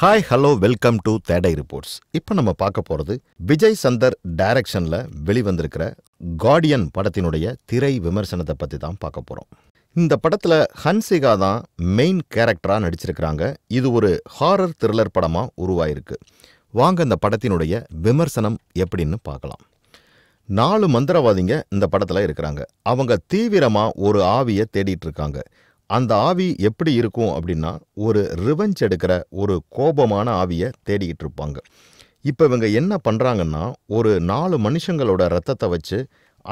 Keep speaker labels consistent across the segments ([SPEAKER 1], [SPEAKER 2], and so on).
[SPEAKER 1] hi hello welcome to தேடை reports இப்போ நம்ம பார்க்க போகிறது விஜய் சந்தர் டைரக்ஷனில் வெளிவந்திருக்கிற கார்டியன் படத்தினுடைய திரை விமர்சனத்தை பற்றி தான் பார்க்க போகிறோம் இந்த படத்தில் ஹன்சிகா தான் மெயின் கேரக்டராக நடிச்சிருக்கிறாங்க இது ஒரு ஹாரர் த்ரில்லர் படமாக உருவாயிருக்கு வாங்க இந்த படத்தினுடைய விமர்சனம் எப்படின்னு பார்க்கலாம் நாலு மந்திரவாதிங்க இந்த படத்தில் இருக்கிறாங்க அவங்க தீவிரமாக ஒரு ஆவியை தேடிட்டு இருக்காங்க அந்த ஆவி எப்படி இருக்கும் அப்படின்னா ஒரு ரிவெஞ்ச் எடுக்கிற ஒரு கோபமான ஆவியை தேடிக்கிட்டு இருப்பாங்க இப்போ இவங்க என்ன பண்ணுறாங்கன்னா ஒரு நாலு மனுஷங்களோட ரத்தத்தை வச்சு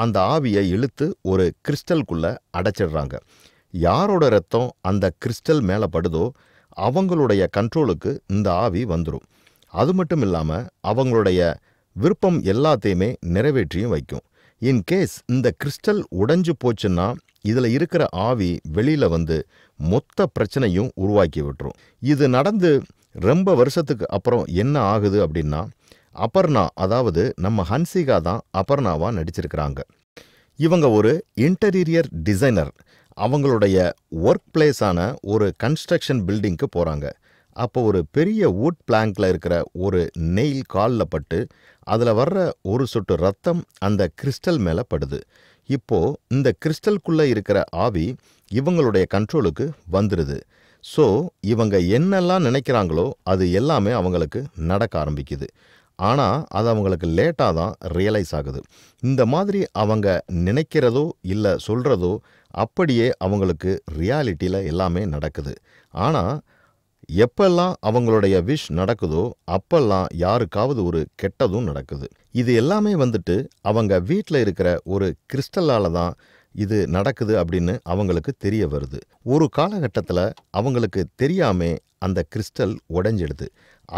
[SPEAKER 1] அந்த ஆவியை இழுத்து ஒரு கிறிஸ்டலுக்குள்ளே அடைச்சிடுறாங்க யாரோட ரத்தம் அந்த கிறிஸ்டல் மேலே படுதோ அவங்களுடைய கண்ட்ரோலுக்கு இந்த ஆவி வந்துடும் அது மட்டும் இல்லாமல் அவங்களுடைய விருப்பம் எல்லாத்தையுமே நிறைவேற்றியும் வைக்கும் இன்கேஸ் இந்த கிறிஸ்டல் உடைஞ்சு போச்சுன்னா இதுல இருக்கிற ஆவி வெளியில வந்து மொத்த பிரச்சனையும் உருவாக்கி விட்டுரும் இது நடந்து ரொம்ப வருஷத்துக்கு அப்புறம் என்ன ஆகுது அப்படின்னா அபர்ணா அதாவது நம்ம ஹன்சிகா தான் அபர்ணாவா நடிச்சிருக்கிறாங்க இவங்க ஒரு இன்டீரியர் டிசைனர் அவங்களுடைய ஒர்க் பிளேஸான ஒரு கன்ஸ்ட்ரக்ஷன் பில்டிங்க்கு போறாங்க அப்போ ஒரு பெரிய வுட் பிளாங்கில் இருக்கிற ஒரு நெயில் காலில் பட்டு அதில் வர்ற ஒரு சொட்டு ரத்தம் அந்த கிறிஸ்டல் மேலே படுது இப்போ இந்த கிறிஸ்டல்குள்ளே இருக்கிற ஆவி இவங்களுடைய கண்ட்ரோலுக்கு வந்துடுது ஸோ இவங்க என்னெல்லாம் நினைக்கிறாங்களோ அது எல்லாமே அவங்களுக்கு நடக்க ஆரம்பிக்குது ஆனால் அது அவங்களுக்கு லேட்டாக தான் ரியலைஸ் ஆகுது இந்த மாதிரி அவங்க நினைக்கிறதோ இல்லை சொல்கிறதோ அப்படியே அவங்களுக்கு ரியாலிட்டியில் எல்லாமே நடக்குது ஆனால் எப்பெல்லாம் அவங்களுடைய விஷ் நடக்குதோ அப்பெல்லாம் யாருக்காவது ஒரு கெட்டதும் நடக்குது இது எல்லாமே வந்துட்டு அவங்க வீட்டில் இருக்கிற ஒரு கிறிஸ்டலால் தான் இது நடக்குது அப்படின்னு அவங்களுக்கு தெரிய வருது ஒரு காலகட்டத்தில் அவங்களுக்கு தெரியாமே அந்த கிறிஸ்டல் உடைஞ்சிடுது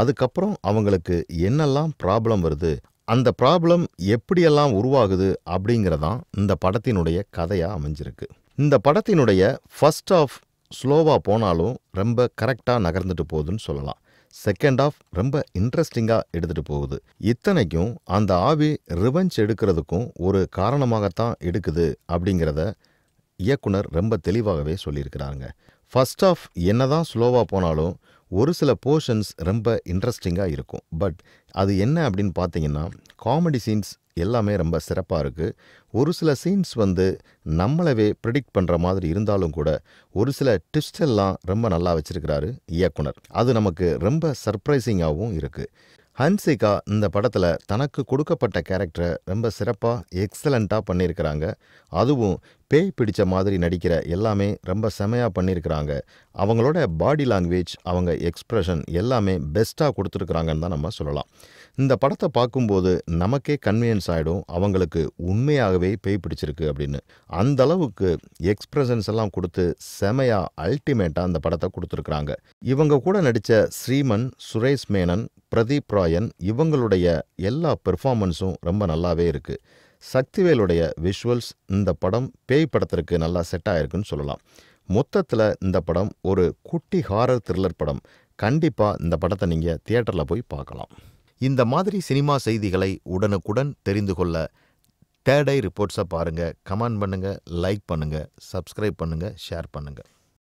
[SPEAKER 1] அதுக்கப்புறம் அவங்களுக்கு என்னெல்லாம் ப்ராப்ளம் வருது அந்த ப்ராப்ளம் எப்படியெல்லாம் உருவாகுது அப்படிங்கிறதான் இந்த படத்தினுடைய கதையாக அமைஞ்சிருக்கு இந்த படத்தினுடைய ஃபஸ்ட் ஆஃப் ஸ்லோவாக போனாலும் ரொம்ப கரெக்டாக நகர்ந்துட்டு போகுதுன்னு சொல்லலாம் செகண்ட் ஆஃப் ரொம்ப இன்ட்ரெஸ்டிங்காக எடுத்துகிட்டு போகுது இத்தனைக்கும் அந்த ஆவி ரிவெஞ்ச் எடுக்கிறதுக்கும் ஒரு காரணமாகத்தான் எடுக்குது அப்படிங்கிறத இயக்குனர் ரொம்ப தெளிவாகவே சொல்லியிருக்கிறாங்க ஃபஸ்ட் ஆஃப் என்ன தான் ஸ்லோவாக போனாலும் ஒரு சில போர்ஷன்ஸ் ரொம்ப இன்ட்ரெஸ்டிங்காக இருக்கும் பட் அது என்ன அப்படின்னு பார்த்தீங்கன்னா காமெடி சீன்ஸ் எல்லாமே ரொம்ப சிறப்பாக இருக்குது ஒரு சில சீன்ஸ் வந்து நம்மளவே ப்ரிடிக்ட் பண்ணுற மாதிரி இருந்தாலும் கூட ஒரு சில டிஸ்டெல்லாம் ரொம்ப நல்லா வச்சுருக்கிறாரு இயக்குனர் அது நமக்கு ரொம்ப சர்ப்ரைசிங்காகவும் இருக்குது ஹன்சிகா இந்த படத்தில் தனக்கு கொடுக்கப்பட்ட கேரக்டரை ரொம்ப சிறப்பாக எக்ஸலண்ட்டாக பண்ணியிருக்கிறாங்க அதுவும் பேய் பிடித்த மாதிரி நடிக்கிற எல்லாமே ரொம்ப செமையாக பண்ணியிருக்கிறாங்க அவங்களோட பாடி லாங்குவேஜ் அவங்க எக்ஸ்ப்ரெஷன் எல்லாமே பெஸ்ட்டாக கொடுத்துருக்குறாங்கன்னு தான் நம்ம சொல்லலாம் இந்த படத்தை பார்க்கும்போது நமக்கே கன்வீனியன்ஸ் ஆகிடும் அவங்களுக்கு உண்மையாகவே பேய் பிடிச்சிருக்கு அப்படின்னு அந்த அளவுக்கு எக்ஸ்ப்ரெஷன்ஸ் எல்லாம் கொடுத்து செமையாக அல்டிமேட்டாக அந்த படத்தை கொடுத்துருக்குறாங்க இவங்க கூட நடித்த ஸ்ரீமன் சுரேஷ் மேனன் பிரதீப் ராயன் இவங்களுடைய எல்லா பெர்ஃபார்மன்ஸும் ரொம்ப நல்லாவே இருக்குது சக்திவேலுடைய விஷுவல்ஸ் இந்த படம் பேய் படத்திற்கு நல்லா செட் ஆகிருக்குன்னு சொல்லலாம் மொத்தத்தில் இந்த படம் ஒரு குட்டி ஹாரர் த்ரில்லர் படம் கண்டிப்பாக இந்த படத்தை நீங்கள் தியேட்டரில் போய் பார்க்கலாம் இந்த மாதிரி சினிமா செய்திகளை உடனுக்குடன் தெரிந்து கொள்ள தேர்டை ரிப்போர்ட்ஸை பாருங்கள் கமெண்ட் பண்ணுங்கள் லைக் பண்ணுங்கள் சப்ஸ்கிரைப் பண்ணுங்கள் ஷேர் பண்ணுங்கள்